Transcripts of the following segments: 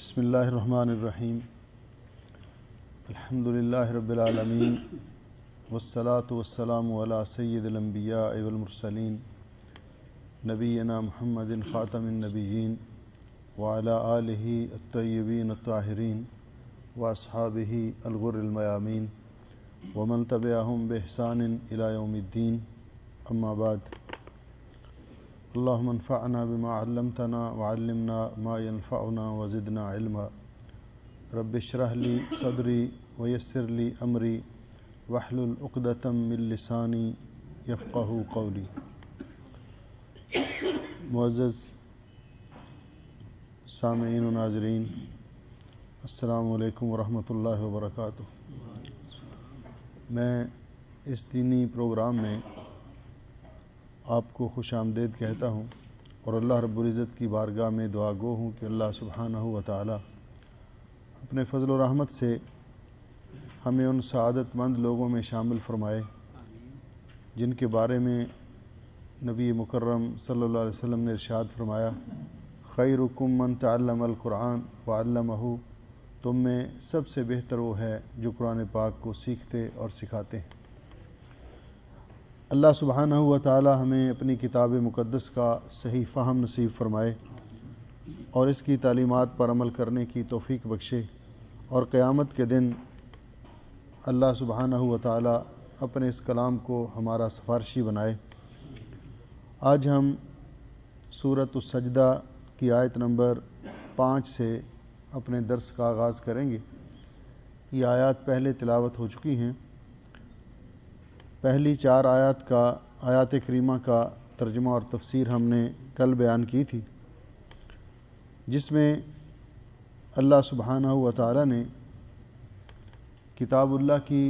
बसमीम अल्हम्दुलिल्लाह रब्बिलालमीन वस्सलातु वस्सलामु अला सय्यिदिल अंबिया वल मुरसलीन नबीना मुहम्मदिन ख़ातमिन नबीयीन व अला आलिहि अत-तय्यिबीन अत-ताहिरीन व अस्हाबिहि अल-गुर्रिल मयामीन व मन तबिअहुम बिहसानिन इला यौमिद्दीन अम्मा बाद अल्लाम फ़ाना बिमा अलमतना वालमना मा फ़ाना वज़िदना इल्मा रबशरहली सदरी वयसरली अमरी वहलुलउक़दतमिलसानी यफ़ कौली मोज़ सामीन नाजरीन अल्लाम वरहमल वर्क मैं इस दीनी प्रोग्राम में आपको खुश आमदेद कहता हूँ और अल्लाह रब्ज़त की बारगाह में दुआ गो हूँ कि अल्लाह सुबहान व ताली अपने फजल रहमत से हमें उन सदतमंद लोगों में शामिल फरमाए जिनके बारे में नबी मुकर्रम सल्लल्लाहु अलैहि वसल्लम ने इरशाद फरमाया खैरुकुम मन तल्लमकुरान वालमहू तुम में सबसे बेहतर वो है जो कुरान पाक को सीखते और सिखाते हैं अल्लाह सुबहाना हुआ ताली हमें अपनी किताब मुक़दस का सही फ़हम नसीब फरमाए और इसकी तलीमत पर अमल करने की तोफ़ी बख्शे और क़्यामत के दिन अल्लाह सुबहाना हुआ ताली अपने इस कलाम को हमारा सिफारशी बनाए आज हम सूरत सजदा की आयत नंबर पाँच से अपने दर्स का आगाज़ करेंगे ये आयत पहले तिलावत हो चुकी हैं पहली चार आयत का आयत करीमा का तर्जमा और तफसीर हमने कल बयान की थी जिसमें अल्लाह सुबहाना व ने किताबुल्ला की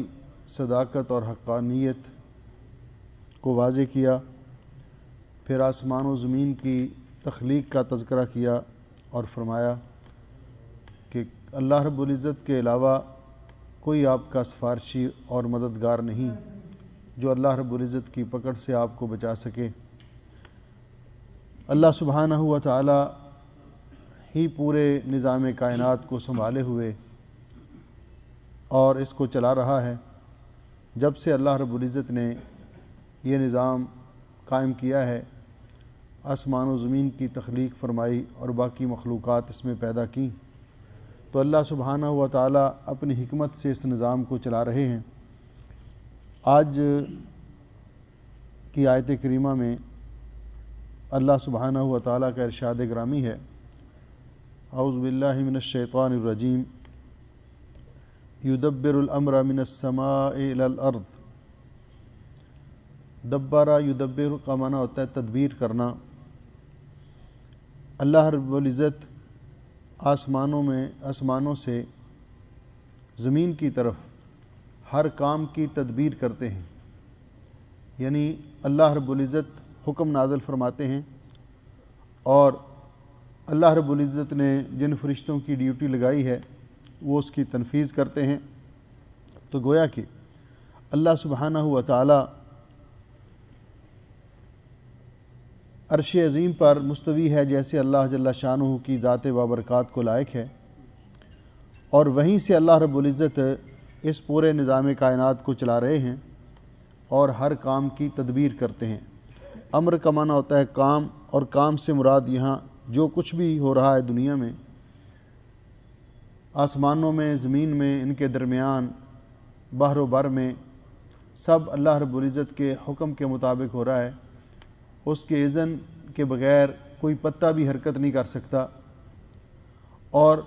सदाकत और हक्कानियत को वाजे किया फिर आसमान व ज़मीन की तख्लीक का तस्करा किया और फरमाया कि अल्लाह रब्ज़त के अलावा कोई आपका सिफारशी और मददगार नहीं जो अल्लाह रबुल्ज़त की पकड़ से आपको बचा सके अल्लाह सुबहाना हुआ ताला ही पूरे निज़ाम कायनात को संभाले हुए और इसको चला रहा है जब से अल्लाह रबुल्ज़त ने यह निज़ाम कायम किया है आसमान व ज़मीन की तख्लीक फरमाई और बाकी मखलूक इसमें पैदा की तो अल्लाह सुबहाना हुआ ताली अपनी हमत से इस निज़ाम को चला रहे हैं आज की आयत करीमा में अल्लाह सुबहाना हुआ ताली का इरशाद ग्रामी है आउज़बिल्लिमिनशैतरजीम युदब्बरमर मिनसमार्द दब्बारा युदब्बर का माना होता है तदबीर करना अल्लाह रबुल्ज़त आसमानों में आसमानों से ज़मीन की तरफ़ हर काम की तदबीर करते हैं यानी अल्लाह रब्ज़त हुक्म नाजल फरमाते हैं और अल्लाह रब्ज़त ने जिन फरिश्तों की ड्यूटी लगाई है वो उसकी तनफीज़ करते हैं तो गोया कि अल्लाह सुबहाना हुआ ताली अरश अज़ीम पर मुस्तवी है जैसे अल्लाह जल्ला शाह की ज़ात बाबरक़ात को लायक है और वहीं से अल्लाह रब्ज़त इस पूरे निज़ाम कायनात को चला रहे हैं और हर काम की तदबीर करते हैं अम्र का माना होता है काम और काम से मुराद यहाँ जो कुछ भी हो रहा है दुनिया में आसमानों में ज़मीन में इनके दरमियान बहरों बर में सब अल्लाह रबुल्ज़त के हुक्म के मुताबिक हो रहा है उसके इज़न के बग़ैर कोई पत्ता भी हरकत नहीं कर सकता और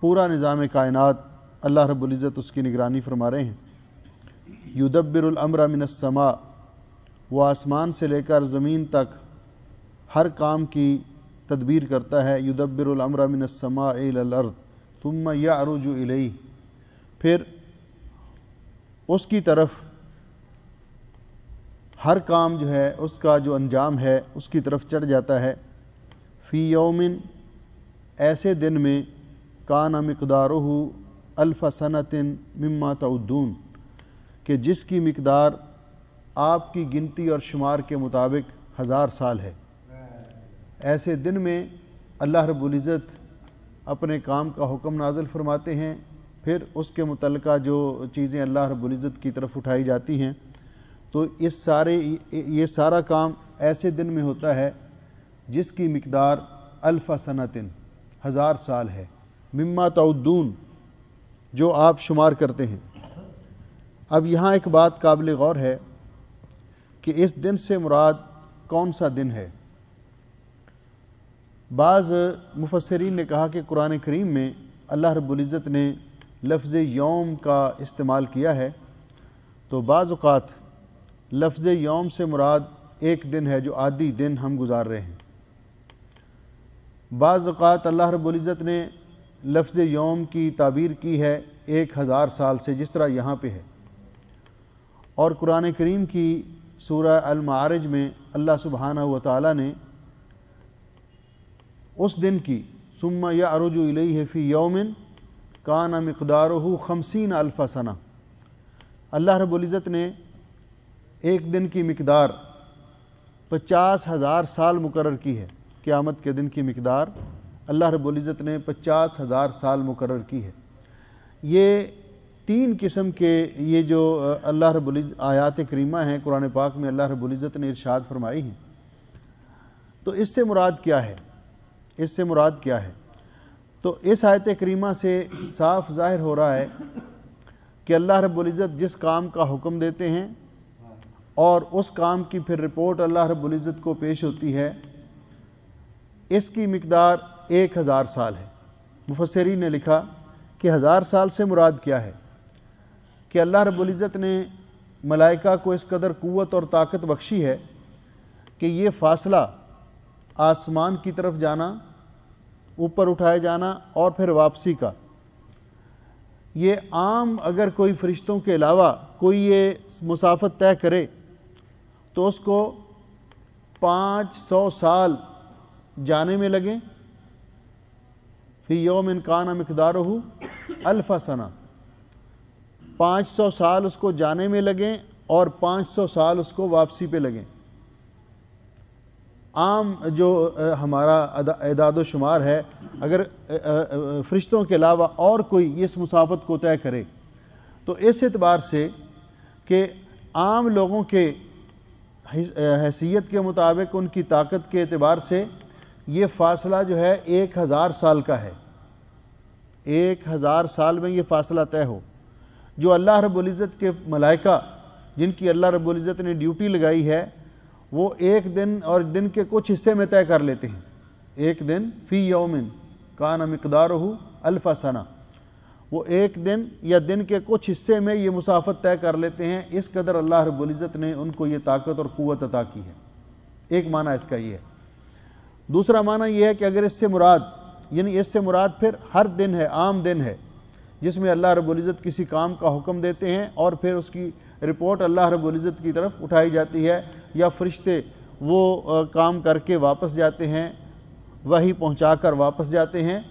पूरा निज़ाम कायनात अल्लाह रबुल्ज़त उसकी निगरानी फरमा रहे हैं युदब्बिरमर मिनसमा वो आसमान से लेकर ज़मीन तक हर काम की तदबीर करता है युदब्बिरमर मिनसमा एलर्द तुम या अरुजु इलई फिर उसकी तरफ हर काम जो है उसका जो अंजाम है उसकी तरफ चढ़ जाता है फ़ी योमिन ऐसे दिन में कान मकदार अल्फसनतिन सनतिन मम्मा के कि जिसकी मकदार आपकी गिनती और शुमार के मुताबिक हज़ार साल है ऐसे दिन में अल्लाह रबुल्ज़त अपने काम का हुक्म नाजल फरमाते हैं फिर उसके मुतल जो चीज़ें अल्लाह रबुल्ज़त की तरफ उठाई जाती हैं तो इस सारे ये सारा काम ऐसे दिन में होता है जिसकी मकदार अल्फ़ा सनातिन हज़ार साल है मम्मा तउद्दून जो आप शुमार करते हैं अब यहाँ एक बात काबिल गौर है कि इस दिन से मुराद कौन सा दिन है बाज़ मुफसरीन ने कहा कि कुरान करीम में अल्लाह रबुल्ज़त ने लफ्ज़ यौम का इस्तेमाल किया है तो बाज़ात लफ्ज़ यौम से मुराद एक दिन है जो आदि दिन हम गुजार रहे हैं बाज़ात अल्लाह रबुल्ज़त ने लफ्ज़ योम की ताबीर की है एक हज़ार साल से जिस तरह यहाँ पे है और कुरान करीम की सूरह अलमारज में अल्लाह सुबहाना व ने उस दिन की सुम्मा या अरुजु है फ़ी यौमिन काना मकदार खमसिन अल्फ़ा सना अल्लाह रबुल्ज़त ने एक दिन की मकदार पचास हज़ार साल मुकर की है क़्यामत के दिन की मकदार अल्लाह रबुल्ज़त ने पचास हज़ार साल मुकर की है ये तीन किस्म के ये जो अल्लाह रब्ज़ आयात करीमा हैं कुरान पाक में अल्लाह रबुल्ज़त ने इरशाद फरमाई हैं तो इससे मुराद क्या है इससे मुराद क्या है तो इस आयत करीमा से साफ ज़ाहिर हो रहा है कि अल्लाह रबुल्ज़त जिस काम का हुक्म देते हैं और उस काम की फिर रिपोर्ट अल्लाह रबुल्ज़त को पेश होती है इसकी मकदार एक हज़ार साल है मुफसरी ने लिखा कि हज़ार साल से मुराद क्या है कि अल्लाह रबुल्ज़त ने मलाइका को इस कदर क़वत और ताकत बख्शी है कि ये फ़ासला आसमान की तरफ जाना ऊपर उठाए जाना और फिर वापसी का ये आम अगर कोई फरिश्तों के अलावा कोई ये मुसाफत तय करे तो उसको पाँच सौ साल जाने में लगें फी योम इनकाना मकदार हो अल्फ़ा सना पाँच सौ साल उसको जाने में लगें और पाँच सौ साल उसको वापसी पे लगें आम जो हमारा एदाद शुमार है अगर फरिश्तों के अलावा और कोई इस मुसाफत को तय करे तो इस एतबार से कि आम लोगों के हैसियत के मुताबिक उनकी ताकत के अतबार से ये फासला जो है एक हज़ार साल का है एक हज़ार साल में ये फासला तय हो जो अल्लाह रबुल्ज़त के मलाइका जिनकी अल्लाह रबुल्ज़त ने ड्यूटी लगाई है वो एक दिन और दिन के कुछ हिस्से में तय कर लेते हैं एक दिन फ़ी यौमिन कान मकदार हो अल्फ़ा वो एक दिन या दिन के कुछ हिस्से में ये मुसाफत तय कर लेते हैं इस कदर अल्लाह रबुल्ज़त ने उनको ये ताकत और क़वत अता की है एक माना इसका ये है दूसरा माना यह है कि अगर इससे मुराद यानी इससे मुराद फिर हर दिन है आम दिन है जिसमें अल्लाह रबुल्ज़त किसी काम का हुक्म देते हैं और फिर उसकी रिपोर्ट अल्लाह रबुल्ज़त की तरफ उठाई जाती है या फरिश्ते वो काम करके वापस जाते हैं वही पहुँचा कर वापस जाते हैं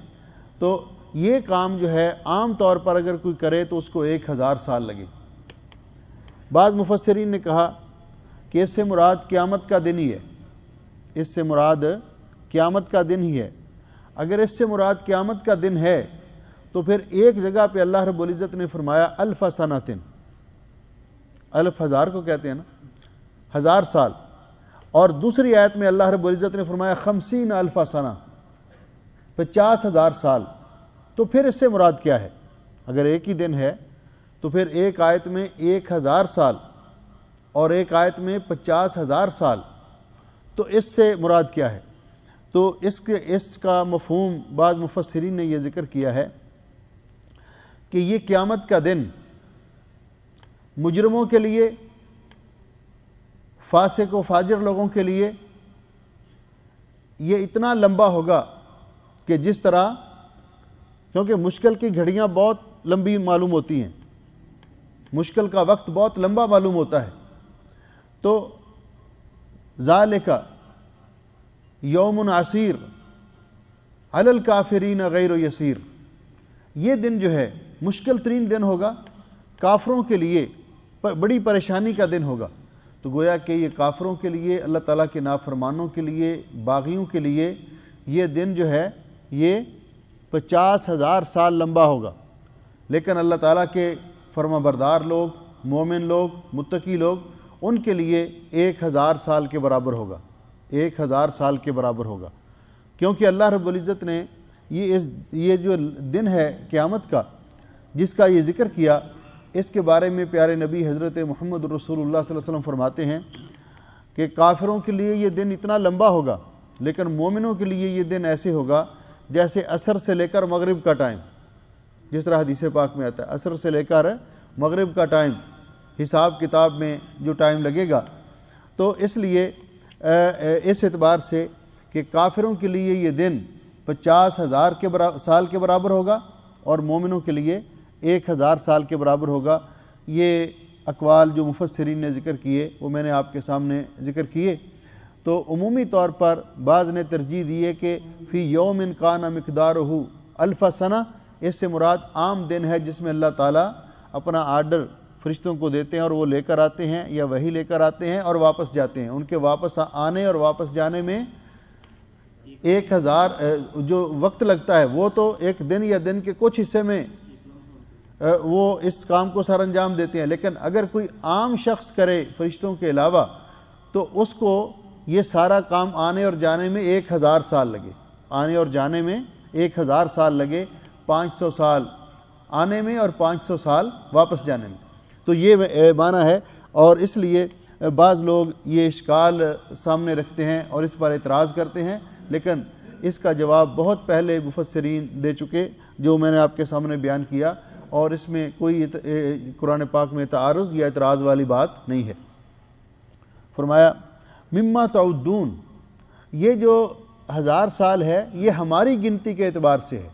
तो ये काम जो है आम तौर पर अगर कोई करे तो उसको एक हज़ार साल लगे बाज़ मुफसरीन ने कहा कि इससे मुराद क़्यामत का दिन ही है इससे मुराद क़्यामत का दिन ही है अगर इससे मुराद क़्यामत का दिन है तो फिर एक जगह पे अल्लाह रबुल्ज़त ने फरमाया अल्फ़ सनातिन अल्फ हज़ार को कहते हैं ना हज़ार साल और दूसरी आयत में अल्लाह रबुल्ज़त ने फरमाया खमसिन अल्फ़ सना पचास हज़ार साल तो फिर इससे मुराद क्या है अगर एक ही दिन है तो फिर एक आयत में एक हज़ार साल और एक आयत में पचास हज़ार साल तो इससे मुराद क्या है तो इसके इसका मफहम बाद मुफसरीन ने यह ज़िक्र किया है कि ये क़्यामत का दिन मुजरमों के लिए फासिक व फाजर लोगों के लिए ये इतना लंबा होगा कि जिस तरह क्योंकि मुश्किल की घड़ियाँ बहुत लंबी मालूम होती हैं मुश्किल का वक्त बहुत लंबा मालूम होता है तो जाले का यौम आसिर अलल काफरीन गैर यसीर ये दिन जो है मुश्किल तरीन दिन होगा काफरों के लिए पर बड़ी परेशानी का दिन होगा तो गोया कि ये काफरों के लिए अल्लाह ताला के नाफरमानों के लिए बागियों के लिए ये दिन जो है ये पचास हज़ार साल लंबा होगा लेकिन अल्लाह ताला के फर्माबरदार लोग मोमिन लोग मुत्तकी लोग उनके लिए एक हज़ार साल के बराबर होगा एक हज़ार साल के बराबर होगा क्योंकि अल्लाह रब्ज़त ने ये इस ये जो दिन है क़्यामत का जिसका ये ज़िक्र किया इसके बारे में प्यारे नबी हज़रत महमद रसूल वसम फरमाते हैं कि काफिरों के लिए ये दिन इतना लंबा होगा लेकिन मोमिनों के लिए ये दिन ऐसे होगा जैसे असर से लेकर मग़रब का टाइम जिस तरह हदीस पाक में आता है असर से लेकर मगरब का टाइम हिसाब किताब में जो टाइम लगेगा तो इसलिए इस एतबार से कि काफिरों के लिए ये दिन पचास हज़ार के बरा साल के बराबर होगा और मोमिनों के लिए एक हज़ार साल के बराबर होगा ये अकवाल जो मुफसरीन ने जिक्र किए वो मैंने आपके सामने जिक्र किए तो अमूमी तौर पर बाज़ ने तरजीह दी है कि फ़ी योम इनकाना मकदार हो अल्फ़ा सना इससे मुराद आम दिन है जिसमें अल्लाह ताला अपना आर्डर फरिश्तों को देते हैं और वो लेकर आते हैं या वही लेकर आते हैं और वापस जाते हैं उनके वापस आने और वापस जाने में एक हज़ार जो वक्त लगता है वो तो एक दिन या दिन के कुछ हिस्से में वो इस काम को सर अंजाम देते हैं लेकिन अगर कोई आम शख्स करे फरिश्तों के अलावा तो उसको ये सारा काम आने और जाने में एक हज़ार साल लगे आने और जाने में एक हज़ार साल लगे पाँच सौ साल आने में और पाँच सौ साल वापस जाने में तो ये माना है और इसलिए बाज़ लोग ये इश्काल सामने रखते हैं और इस पर एतराज़ करते हैं लेकिन इसका जवाब बहुत पहले मुफसरीन दे चुके जो मैंने आपके सामने बयान किया और इसमें कोई कुरान पाक में तारज़ या एतराज़ वाली बात नहीं है फरमाया मम्मा तउद्दून ये जो हज़ार साल है ये हमारी गिनती के अतबार से है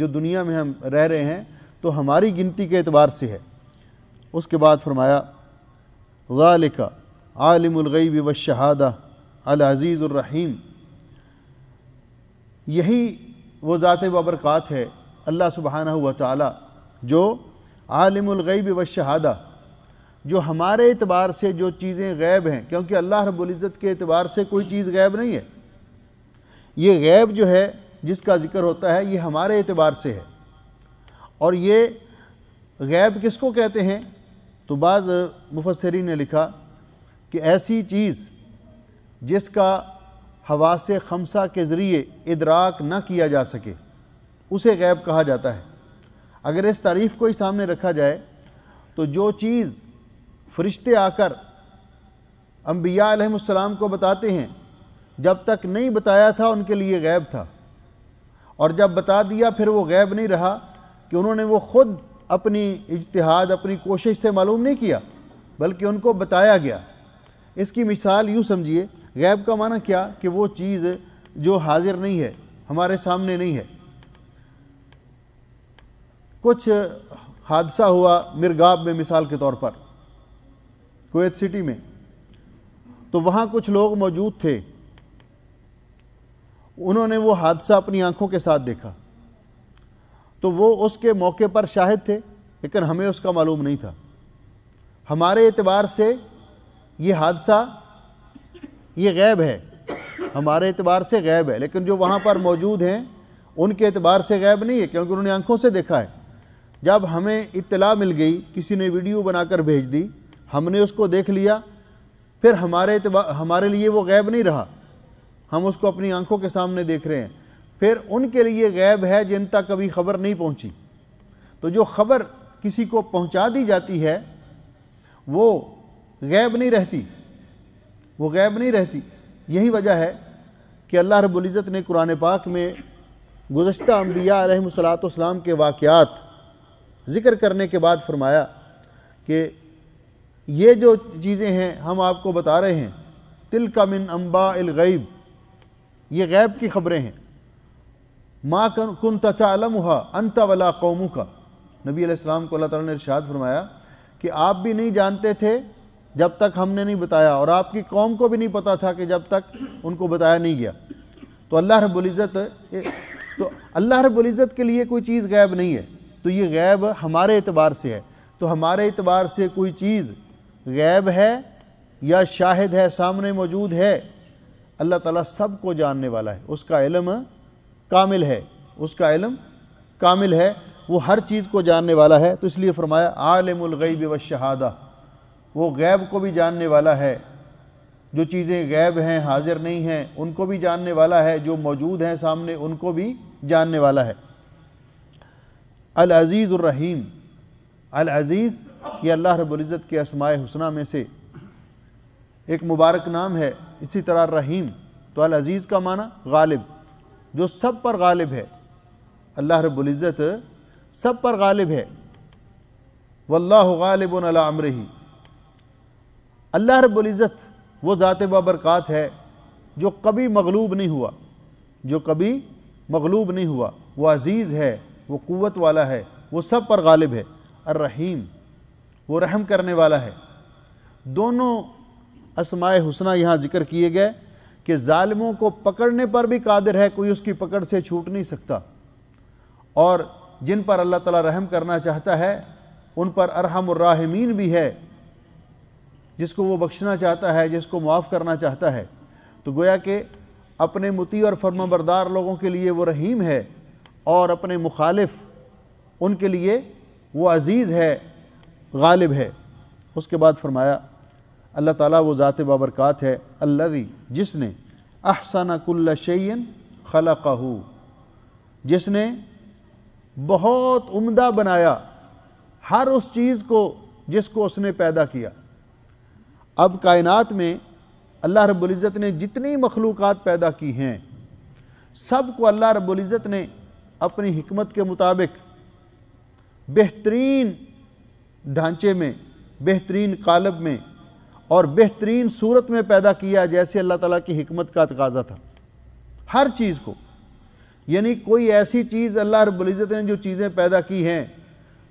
जो दुनिया में हम रह रहे हैं तो हमारी गिनती के एतबार से है उसके बाद फरमाया गालिका आलिमगैब व शहादा अलअज़ीज़ुलरहीम यही वो ज़ात बबरक़ात है अल्लाह सुबहाना हुआ ताली जो आलिमगैब व शहादा जो हमारे एतबार से जो चीज़ें गैब हैं क्योंकि अल्लाह रब्ज़त के एतबार से कोई चीज़ गैब नहीं है ये गैब जो है जिसका ज़िक्र होता है ये हमारे एतबार से है और ये गैब किसको कहते हैं तो बाज़ मुफसरी ने लिखा कि ऐसी चीज़ जिसका हवा से खमसा के ज़रिए इदराक ना किया जा सके उसे गैब कहा जाता है अगर इस तारीफ़ को ही सामने रखा जाए तो जो चीज़ फरिश्ते आकर अम्बिया को बताते हैं जब तक नहीं बताया था उनके लिए गैब था और जब बता दिया फिर वो गैब नहीं रहा कि उन्होंने वो ख़ुद अपनी इजतहाद अपनी कोशिश से मालूम नहीं किया बल्कि उनको बताया गया इसकी मिसाल यूँ समझिए गैब का माना क्या कि वो चीज़ जो हाजिर नहीं है हमारे सामने नहीं है कुछ हादसा हुआ मिर्गाब में मिसाल के तौर पर कोत सिटी में तो वहाँ कुछ लोग मौजूद थे उन्होंने वो हादसा अपनी आंखों के साथ देखा तो वो उसके मौके पर शाहिद थे लेकिन हमें उसका मालूम नहीं था हमारे एतबार से ये हादसा ये गैब है हमारे एतबार से गैब है लेकिन जो वहाँ पर मौजूद हैं उनके एतबार से गैब नहीं है क्योंकि उन्होंने आंखों से देखा है जब हमें इतला मिल गई किसी ने वीडियो बनाकर भेज दी हमने उसको देख लिया फिर हमारे हमारे लिए वो गैब नहीं रहा हम उसको अपनी आंखों के सामने देख रहे हैं फिर उनके लिए गैब है जिन तक कभी खबर नहीं पहुंची तो जो खबर किसी को पहुंचा दी जाती है वो गैब नहीं रहती वो गैब नहीं रहती यही वजह है कि अल्लाह रब्ज़त ने कुरान पाक में गुज्त अम्बिया सलाम के वाक़ात ज़िक्र करने के बाद फरमाया कि ये जो चीज़ें हैं हम आपको बता रहे हैं तिल का मिन अम्बा गैब ये गैब की ख़बरें हैं माँ कन तचालम हुआ अंत वला कौमू का नबी अलैहिस्सलाम को अल्लाह ताला ने इर्शाद फरमाया कि आप भी नहीं जानते थे जब तक हमने नहीं बताया और आपकी कौम को भी नहीं पता था कि जब तक उनको बताया नहीं गया तो अल्लाह रबुल्ज़त तो अल्लाह रबुल्ज़त के लिए कोई चीज़ गैब नहीं है तो ये गैब हमारे अतबार से है तो हमारे अतबार से कोई चीज़ गैब है या शाहिद है सामने मौजूद है अल्लाह ताला को जानने वाला है उसका इलम कामिल है उसका इलम कामिल है वो हर चीज़ को जानने वाला है तो इसलिए फरमाया आलमगैब व शहादा वो गैब को भी जानने वाला है जो चीज़ें गैब हैं हाजिर नहीं हैं उनको भी जानने वाला है जो मौजूद हैं सामने उनको भी जानने वाला है अल अज़ीज़ रहीम अल अज़ीज़ ये अल्लाह रब्ज़त के असमाय हसना में से एक मुबारक नाम है इसी तरह रहीम तो अल अज़ीज़ का माना गालिब जो सब पर गालिब है अल्लाह रबुल्ज़त सब पर गालिब है वल्लाह गालिब अमर ही अल्लाह रबुल्ज़त वो ज़ात बाबरक़ात है जो कभी मगलूब नहीं हुआ जो कभी मगलूब नहीं हुआ वो अज़ीज़ है वो क़वत वाला है वो सब पर गालिब है अर रहीम वो रहम करने वाला है दोनों असमाय हुसना यहाँ ज़िक्र किए गए कि ालमों को पकड़ने पर भी कादिर है कोई उसकी पकड़ से छूट नहीं सकता और जिन पर अल्लाह ताला रहम करना चाहता है उन पर अरहमर्राहमीन भी है जिसको वो बख्शना चाहता है जिसको मुआफ़ करना चाहता है तो गोया कि अपने मुती और फर्माबरदार लोगों के लिए वो रहीम है और अपने मुखालिफ उनके लिए वो अज़ीज़ है गालिब है उसके बाद फरमाया अल्लाह ताला वो ज़ात बाबरक़ात है अल्लाह जिसने अहसन कुल्ल शैन खलकहू जिसने बहुत उम्दा बनाया हर उस चीज़ को जिसको उसने पैदा किया अब कायनात में अल्लाह रब्ज़त ने जितनी मखलूक पैदा की हैं सब को अल्लाह रब्ज़त ने अपनी हमत के मुताबिक बेहतरीन ढांचे में बेहतरीन कालब में और बेहतरीन सूरत में पैदा किया जैसे अल्लाह ताला की हमत का तकाजा था हर चीज़ को यानी कोई ऐसी चीज़ अल्लाह रबुल्ज़त ने जो चीज़ें पैदा की हैं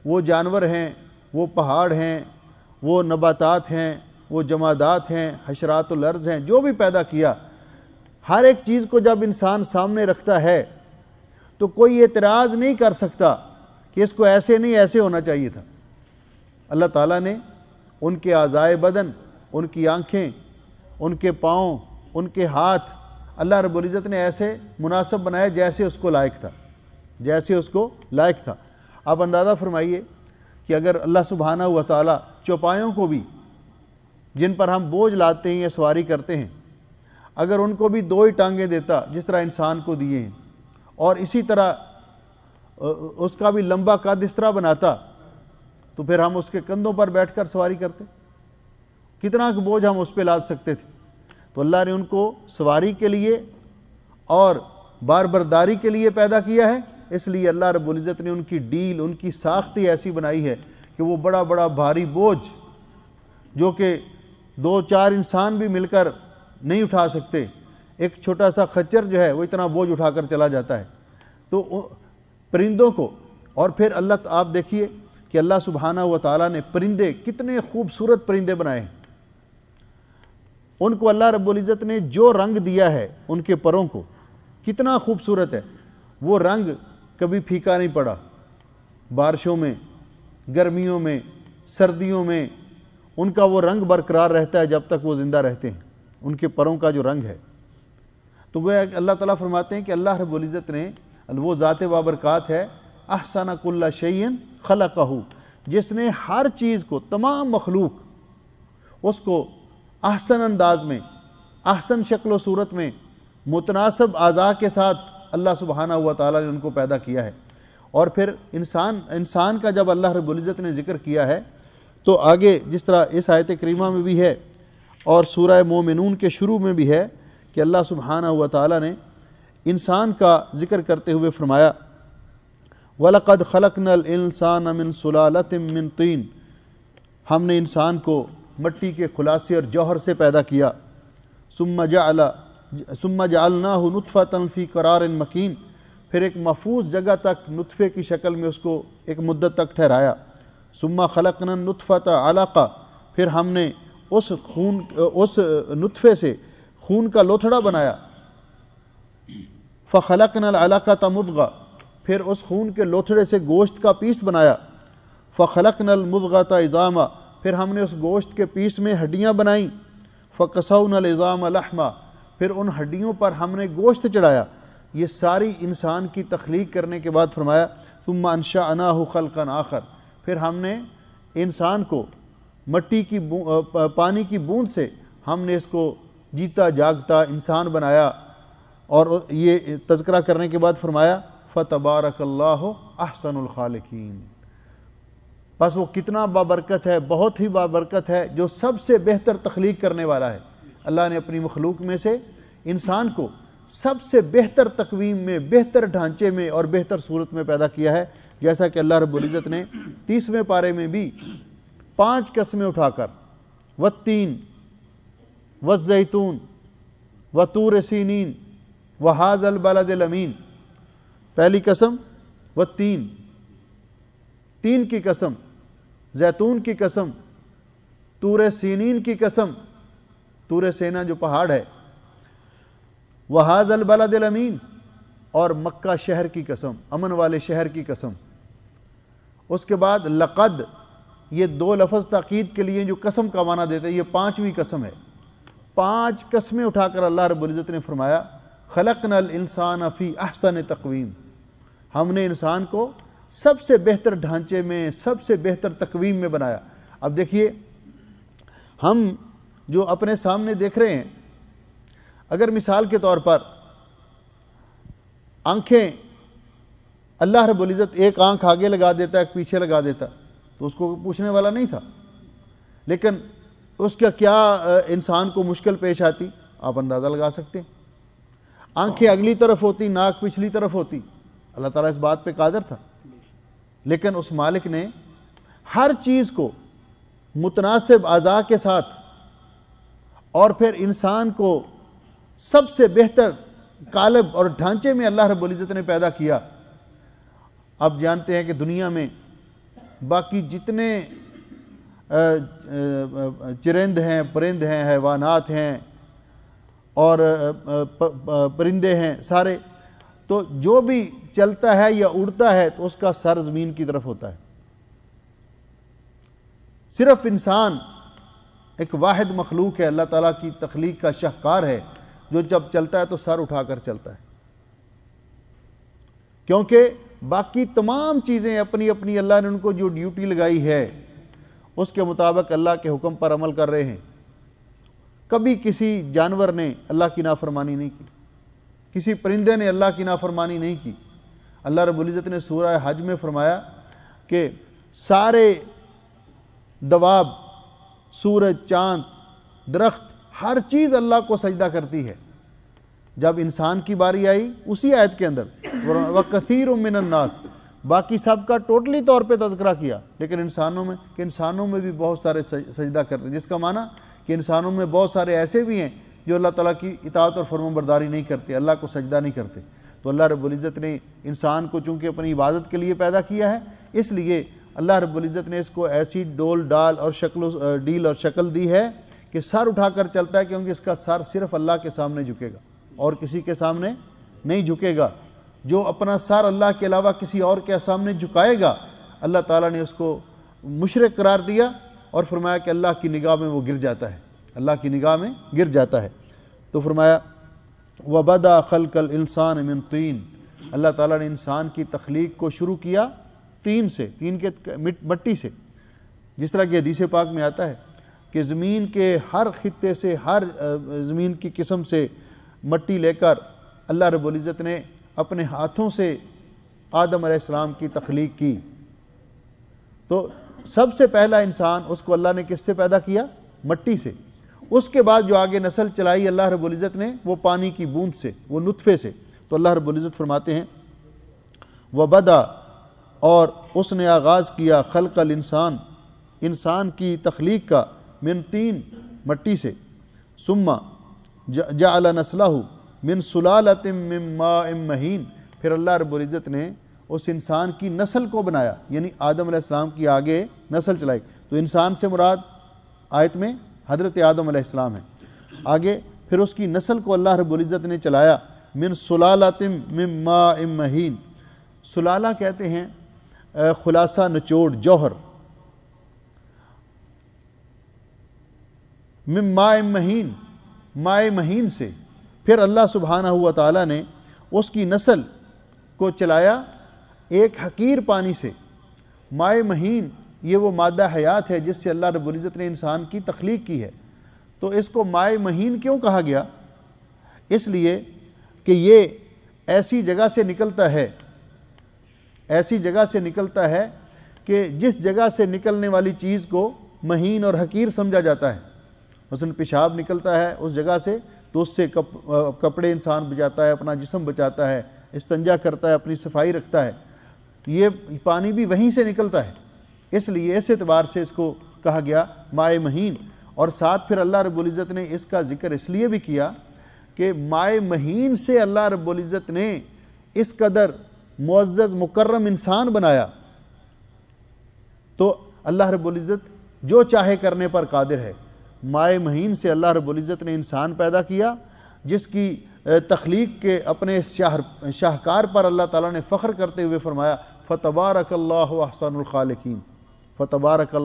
वो जानवर हैं वो पहाड़ हैं वो नबातात हैं वो जमादात हैं हशरातलर्ज़ हैं जो भी पैदा किया हर एक चीज़ को जब इंसान सामने रखता है तो कोई एतराज़ नहीं कर सकता कि इसको ऐसे नहीं ऐसे होना चाहिए था अल्लाह ताला ने उनके आज़ाए बदन उनकी आँखें उनके पाँव उनके हाथ अल्लाह रबुल्ज़त ने ऐसे मुनासब बनाए जैसे उसको लायक था जैसे उसको लायक था आप अंदाज़ा फरमाइए कि अगर अल्लाह सुबहाना हुआ ताली चौपायों को भी जिन पर हम बोझ लाते हैं या सवारी करते हैं अगर उनको भी दो ही टांगें देता जिस तरह इंसान को दिए हैं और इसी तरह उसका भी लंबा कद इस तरह बनाता तो फिर हम उसके कंधों पर बैठकर सवारी करते कितना बोझ हम उस पर लाद सकते थे तो अल्लाह ने उनको सवारी के लिए और बार बरदारी के लिए पैदा किया है इसलिए अल्लाह रबुल्ज़त ने उनकी डील उनकी साख्ती ऐसी बनाई है कि वो बड़ा बड़ा भारी बोझ जो कि दो चार इंसान भी मिलकर नहीं उठा सकते एक छोटा सा खच्चर जो है वो इतना बोझ उठाकर चला जाता है तो परिंदों को और फिर अल्लाह आप देखिए कि अल्लाह सुबहाना व ताली ने परिंदे कितने खूबसूरत परिंदे बनाए हैं उनको अल्लाह रब्ज़त ने जो रंग दिया है उनके परों को कितना खूबसूरत है वो रंग कभी फीका नहीं पड़ा बारिशों में गर्मियों में सर्दियों में उनका वो रंग बरकरार रहता है जब तक वो ज़िंदा रहते हैं उनके परों का जो रंग है तो वह अल्लाह ताला फरमाते हैं कि अल्लाह रब्ज़त ने वो ज़ात बाबरकत है अहसाना कुल्ला शैन खला जिसने हर चीज़ को तमाम मखलूक उसको आहसन अंदाज में आहसन शक्ल सूरत में मुतनासब आज़ा के साथ अल्लाह सुबहाना हुआ ताला ने उनको पैदा किया है और फिर इंसान इंसान का जब अल्लाह रबुल्ज़त ने जिक्र किया है तो आगे जिस तरह इस आयत करीमा में भी है और सूरह मोमिनून के शुरू में भी है कि अल्लाह सुबहाना हुआ ताली ने इंसान का जिक्र करते हुए फरमाया वलक़द खलक नल इंसान मिन सुलतमिन मिन तीन हमने इंसान को मट्टी के खुलासे और जौहर से पैदा किया सुम्मा जाला सुम्मा जालना हो नुतफ़ा तनफ़ी करार मकीन फिर एक महफूज जगह तक नुतफ़े की शक्ल में उसको एक मुद्दत तक ठहराया सुम्मा खलकन नुतफ़त आलाका फिर हमने उस खून उस नुतफ़े से खून का लोथड़ा बनाया फ़लकन अलाका तमुदगा फिर उस खून के लोथड़े से गोश्त का पीस बनाया फ़लकन मुदगा इज़ामा फिर हमने उस गोश्त के पीस में हड्डियाँ बनाई फ़कसाउन लज़ाम अलहमा फिर उन हड्डियों पर हमने गोश्त चढ़ाया ये सारी इंसान की तख्लीक करने के बाद फरमाया तुम मानशा अना खलकन आखर फिर हमने इंसान को मट्टी की पानी की बूंद से हमने इसको जीता जागता इंसान बनाया और ये तस्करा करने के बाद फरमाया फ़तबारकल्ला अल्लाह अहसनखालकिन बस वो कितना बाबरकत है बहुत ही बाबरकत है जो सबसे बेहतर तख्लीक करने वाला है अल्लाह ने अपनी मखलूक में से इंसान को सबसे बेहतर तकवीम में बेहतर ढांचे में और बेहतर सूरत में पैदा किया है जैसा कि अल्लाह रबुल्ज़त ने तीसवें पारे में भी पांच कस्में उठाकर व तीन व जैतून व तूर सीन व हाज़ बलद पहली कसम व तीन तीन की कसम जैतून की कसम तूर सीनीन की कसम तूर सेना जो पहाड़ है वहाज अलबलद अमीन और मक्का शहर की कसम अमन वाले शहर की कसम उसके बाद लक़द ये दो लफ्ज़ तकीद के लिए जो कसम का माना देते हैं ये पाँचवीं कसम है पांच कसमें उठाकर अल्लाह रबुल्ज़त ने फरमाया खलक नल इंसान अफ़ी अहसन तकवीम हमने इंसान को सबसे बेहतर ढांचे में सबसे बेहतर तकवीम में बनाया अब देखिए हम जो अपने सामने देख रहे हैं अगर मिसाल के तौर पर आंखें अल्लाह रबुल्ज़त एक आंख आगे लगा देता है पीछे लगा देता तो उसको पूछने वाला नहीं था लेकिन उसका क्या इंसान को मुश्किल पेश आती आप अंदाज़ा लगा सकते हैं आंखें अगली तरफ होती नाक पिछली तरफ होती अल्लाह ताला इस बात पे कादर था लेकिन उस मालिक ने हर चीज़ को मुतनासिब अज़ा के साथ और फिर इंसान को सबसे बेहतर कालब और ढांचे में अल्लाह रब्ज़त ने पैदा किया आप जानते हैं कि दुनिया में बाकी जितने चिरंद हैं परिंद हैं हैवानात हैं और परिंदे हैं सारे तो जो भी चलता है या उड़ता है तो उसका सर ज़मीन की तरफ होता है सिर्फ इंसान एक वाहिद मखलूक है अल्लाह ताला की तख्लीक का शाहकार है जो जब चलता है तो सर उठाकर चलता है क्योंकि बाकी तमाम चीज़ें अपनी अपनी अल्लाह ने उनको जो ड्यूटी लगाई है उसके मुताबिक अल्लाह के हुक्म पर अमल कर रहे हैं कभी किसी जानवर ने अल्लाह की नाफरमानी नहीं की किसी परिंदे ने अल्लाह की नाफरमानी नहीं की अल्लाह रबुल्ज़त ने सूर हज में फरमाया कि सारे दवाब सूरज चाँद दरख्त हर चीज़ अल्लाह को सजदा करती है जब इंसान की बारी आई उसी आयत के अंदर व कसीर मिनन्नास बाकी सब का टोटली तौर पे तस्करा किया लेकिन इंसानों में कि इंसानों में भी बहुत सारे सजदा करते हैं जिसका माना कि इंसानों में बहुत सारे ऐसे भी हैं जो अल्लाह ताला की इतात और फर्म बरदारी नहीं करते अल्लाह को सजदा नहीं करते तो अल्लाह रब्ज़त ने इंसान को चूँकि अपनी इबादत के लिए पैदा किया है इसलिए अल्लाह रब्ज़त ने इसको ऐसी डोल डाल और शक्ल डील और शक्ल दी है कि सर उठाकर चलता है क्योंकि इसका सर सिर्फ अल्लाह के सामने झुकेगा और किसी के सामने नहीं झुकेगा जो अपना सर अल्लाह के अलावा किसी और के सामने झुकाएगा अल्लाह ताला ने उसको मुशरक करार दिया और फरमाया कि अल्लाह की निगाह में वो गिर जाता है अल्लाह की निगाह में गिर जाता है तो फरमाया वबदा खलकल इंसान मिन तीन अल्लाह ताला ने इंसान की तख्लीक को शुरू किया तीन से तीन के मट्टी से जिस तरह के हदीसी पाक में आता है कि ज़मीन के हर खत्े से हर ज़मीन की किस्म से मट्टी लेकर अल्लाह रबुल्ज़त ने अपने हाथों से आदम आसमाम की तख्लीक की तो सबसे पहला इंसान उसको अल्लाह ने किससे पैदा किया मट्टी से उसके बाद जो आगे नस्ल चलाई अल्लाह रबुल्ज़त ने वो पानी की बूंद से वो नुतफ़े से तो अल्लाह रबुल्ज़त फरमाते हैं व बदा और उसने आगाज़ किया खल कल इंसान इंसान की तख्लीक का मिन तीन मट्टी से सुम्मा जाला नस्लाहू मिन इम महीन फिर अल्लाह रबुल्ज़त ने उस इंसान की नस्ल को बनाया यानी आदम की आगे नस्ल चलाई तो इंसान से मुराद आयत में हज़रत आदम आसमाम है आगे फिर उसकी नस्ल को अल्लाह रबुल्ज़त ने चलाया मिन सलालतिम मम्मा महीन सुलाला कहते हैं खुलासा नचोड़ जौहर मम्मा महीन माए महीन से फिर अल्लाह सुबहाना हुआ ताला ने उसकी नस्ल को चलाया एक हकीर पानी से माए महीन ये वो मादा हयात है जिससे अल्लाह रबुल्ज़त ने इंसान की तख्लीक की है तो इसको माए महीन क्यों कहा गया इसलिए कि ये ऐसी जगह से निकलता है ऐसी जगह से निकलता है कि जिस जगह से निकलने वाली चीज़ को महीन और हकीर समझा जाता है मसलन पेशाब निकलता है उस जगह से तो उससे कप, कपड़े इंसान बचाता है अपना जिसम बचाता है इस्तंजा करता है अपनी सफाई रखता है ये पानी भी वहीं से निकलता है इसलिए इस एतबार से इसको कहा गया माए महीन और साथ फिर अल्लाह रबुल्ज़त ने इसका ज़िक्र इसलिए भी किया कि माए महीन से अल्लाह रब्ज़त ने इस कदर मुआज़ मुकर्रम इंसान बनाया तो अल्लाह रबुल्ज़त जो चाहे करने पर कादिर है माए महीन से अल्लाह रबुल्ज़त ने इंसान पैदा किया जिसकी तख्लीक के अपने शाह शाहकार पर अल्लाह ताला ने फ़ख्र करते हुए फरमाया फ़तबारक अल्लाह अहसानखालकिन फ़तबारक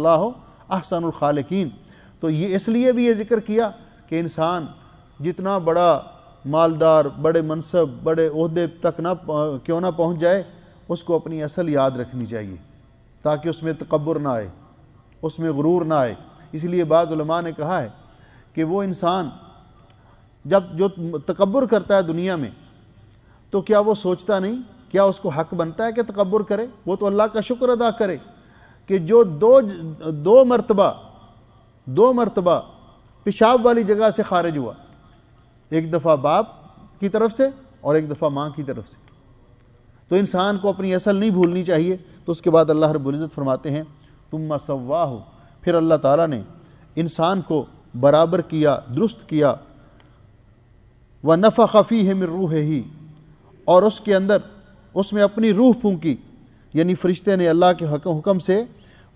अहसनखालकिन तो ये इसलिए भी ये ज़िक्र किया कि इंसान जितना बड़ा मालदार बड़े मनसब बड़े अहदे तक ना क्यों ना पहुँच जाए उसको अपनी असल याद रखनी चाहिए ताकि उसमें तकबर ना आए उसमें गुरूर ना आए इसलिए बाज़ा ने कहा है कि वो इंसान जब जो तकबर करता है दुनिया में तो क्या वो सोचता नहीं क्या उसको हक बनता है कि तकबर करे वो तो अल्लाह का शुक्र अदा करे कि जो दो दो मरतबा दो मरतबा पेशाब वाली जगह से खारिज हुआ एक दफ़ा बाप की तरफ से और एक दफ़ा माँ की तरफ से तो इंसान को अपनी असल नहीं भूलनी चाहिए तो उसके बाद अल्लाह रबुल्ज़त फरमाते हैं तुम मसवा हो फिर अल्लाह ताला ने इंसान को बराबर किया दुरुस्त किया व नफ़ा खफ़ी है मिर रूह ही और उसके अंदर उसमें अपनी रूह फूँकी यानी फ़रिश्ते ने अल्लाह के हुक्म से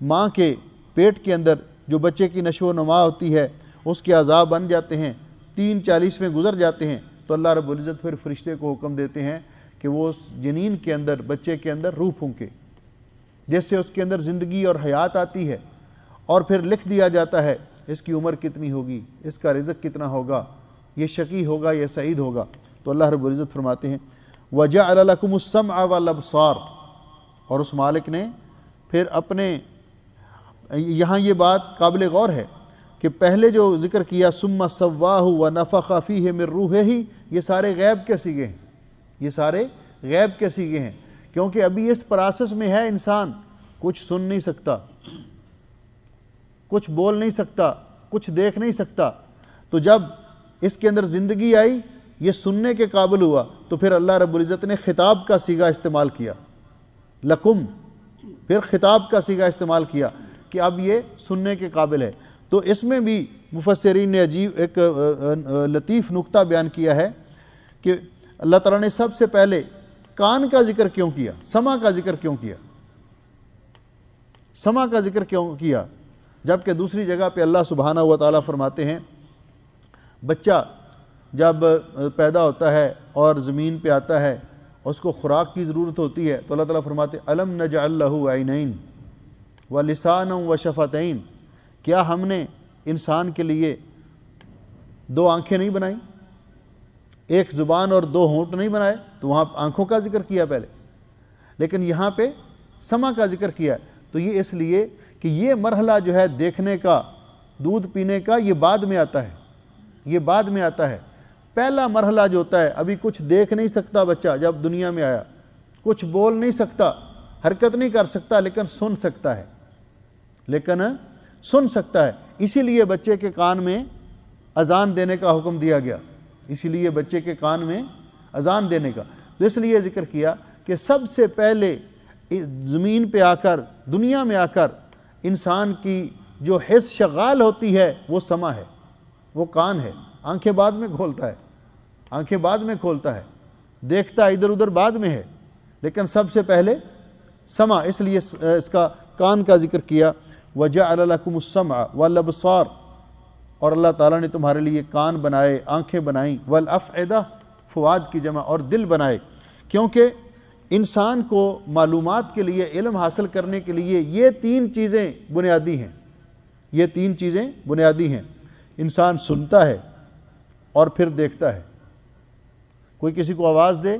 माँ के पेट के अंदर जो बच्चे की नशो नमा होती है उसके अजाब बन जाते हैं तीन चालीस में गुजर जाते हैं तो अल्लाह रबुल्ज़त फिर फरिश्ते को हुक्म देते हैं कि वो उस जनीन के अंदर बच्चे के अंदर रूह फूँके जैसे उसके अंदर ज़िंदगी और हयात आती है और फिर लिख दिया जाता है इसकी उम्र कितनी होगी इसका रिजक कितना होगा ये शकी होगा यह सईद होगा तो अल्लाह रबुल्ज़त फरमाते हैं वजह अलकुमसम आवलबसार और उस मालिक ने फिर अपने यहाँ ये बात काबिल गौर है कि पहले जो जिक्र किया सुम्मा सवाह व नफ़ा खफ़ी है मिर रूह ही ये सारे गैब के सीगे हैं ये सारे गैब के सीगे हैं क्योंकि अभी इस प्रोसेस में है इंसान कुछ सुन नहीं सकता कुछ बोल नहीं सकता कुछ देख नहीं सकता तो जब इसके अंदर ज़िंदगी आई ये सुनने के काबिल हुआ तो फिर अल्लाह रबुल्ज़त ने ख़िताब का सीगा इस्तेमाल किया लकुम फिर ख़िताब का सीगा इस्तेमाल किया कि अब ये सुनने के काबिल है तो इसमें भी मुफसरीन ने अजीब एक लतीफ़ नुकता बयान किया है कि अल्लाह तला ने सबसे पहले कान का जिक्र क्यों किया समा का जिक्र क्यों किया समा का जिक्र क्यों किया जबकि दूसरी जगह पे अल्लाह सुबहाना हुआ ताला फरमाते हैं बच्चा जब पैदा होता है और ज़मीन पे आता है उसको खुराक की ज़रूरत होती है तो अल्लाह ताला फरमाते अलम नजा व लसान व शफ़तैन क्या हमने इंसान के लिए दो आंखें नहीं बनाई एक ज़ुबान और दो होंठ नहीं बनाए तो वहाँ आँखों का जिक्र किया पहले लेकिन यहाँ पे समा का जिक्र किया तो ये इसलिए कि ये मरहला जो है देखने का दूध पीने का ये बाद में आता है ये बाद में आता है पहला मरहला जो होता है अभी कुछ देख नहीं सकता बच्चा जब दुनिया में आया कुछ बोल नहीं सकता हरकत नहीं कर सकता लेकिन सुन सकता है लेकिन सुन सकता है इसीलिए बच्चे के कान में अजान देने का हुक्म दिया गया इसीलिए बच्चे के कान में अजान देने का तो इसलिए जिक्र किया कि सबसे पहले ज़मीन पे आकर दुनिया में आकर इंसान की जो हिस्स शगाल होती है वो समा है वो कान है आंखें बाद में खोलता है आंखें बाद में खोलता है देखता इधर उधर बाद में है लेकिन सबसे पहले समा इसलिए इसका कान का जिक्र किया वजाकुमसम वल अबसार और अल्लाह ताला ने तुम्हारे लिए कान बनाए आंखें बनाई वल अफ़ैदा फवाद की जमा और दिल बनाए क्योंकि इंसान को मालूम के लिए इलम हासिल करने के लिए ये तीन चीज़ें बुनियादी हैं ये तीन चीज़ें बुनियादी हैं इंसान सुनता है और फिर देखता है कोई किसी को आवाज़ दे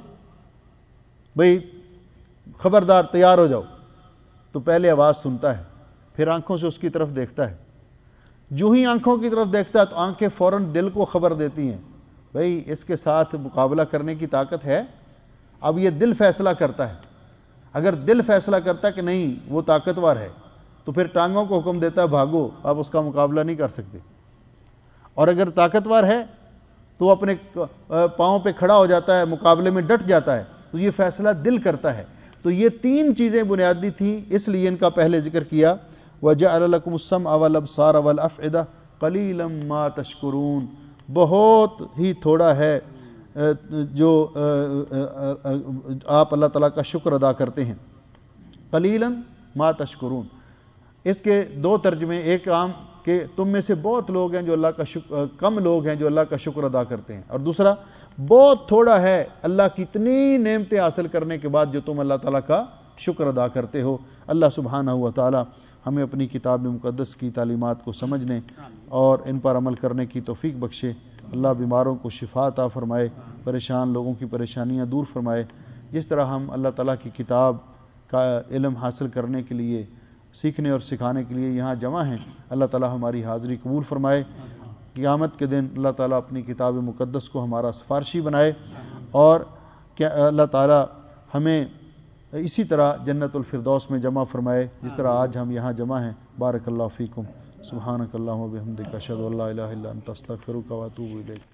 भाई खबरदार तैयार हो जाओ तो पहले आवाज़ सुनता है फिर आंखों से उसकी तरफ देखता है जो ही आंखों की तरफ देखता है तो आंखें फ़ौर दिल को ख़बर देती हैं भाई इसके साथ मुकाबला करने की ताकत है अब ये दिल फैसला करता है अगर दिल फैसला करता है कि नहीं वो ताकतवर है तो फिर टांगों को हुक्म देता है भागो आप उसका मुकाबला नहीं कर सकते और अगर ताकतवर है तो अपने पाँव पे खड़ा हो जाता है मुकाबले में डट जाता है तो ये फैसला दिल करता है तो ये तीन चीज़ें बुनियादी थी इसलिए इनका पहले जिक्र किया वजाकुमसम अवल अबसार अवल अफ़ कलीलम मा तशकरून बहुत ही थोड़ा है जो आप अल्लाह ताला का शुक्र अदा करते हैं कलीलम मा तशकरून इसके दो तर्जमे एक आम कि तुम में से बहुत लोग हैं जो अल्लाह का शुक्र कम लोग हैं जो अल्लाह का शुक्र अदा करते हैं और दूसरा बहुत थोड़ा है अल्लाह की इतनी नेमतें हासिल करने के बाद जो तुम अल्लाह ताला का शुक्र अदा करते हो अल्लाह सुबहाना हुआ ताला हमें अपनी किताब मुक़दस की तालीमत को समझने और इन पर अमल करने की तोफ़ी बख्शे अल्लाह बीमारों को शिफात फरमाए परेशान लोगों की परेशानियाँ दूर फरमाए जिस तरह हम अल्लाह ताली की किताब का इलम हासिल करने के लिए सीखने और सिखाने के लिए यहाँ जमा हैं अल्लाह ताली हमारी हाज़री कबूल फरमाए क़्यामत के दिन अल्लाह ताली अपनी किताब मुक़दस को हमारा सिफारशी बनाए और क्या अल्लाह ताली हमें इसी तरह जन्नतफरदौस में जमा फरमाए जिस तरह आज हम यहाँ जमा हैं बारकल्ला फ़ीकुम सुबहानकल्ला हमदिक अशद अल्ला तस्तफ़िर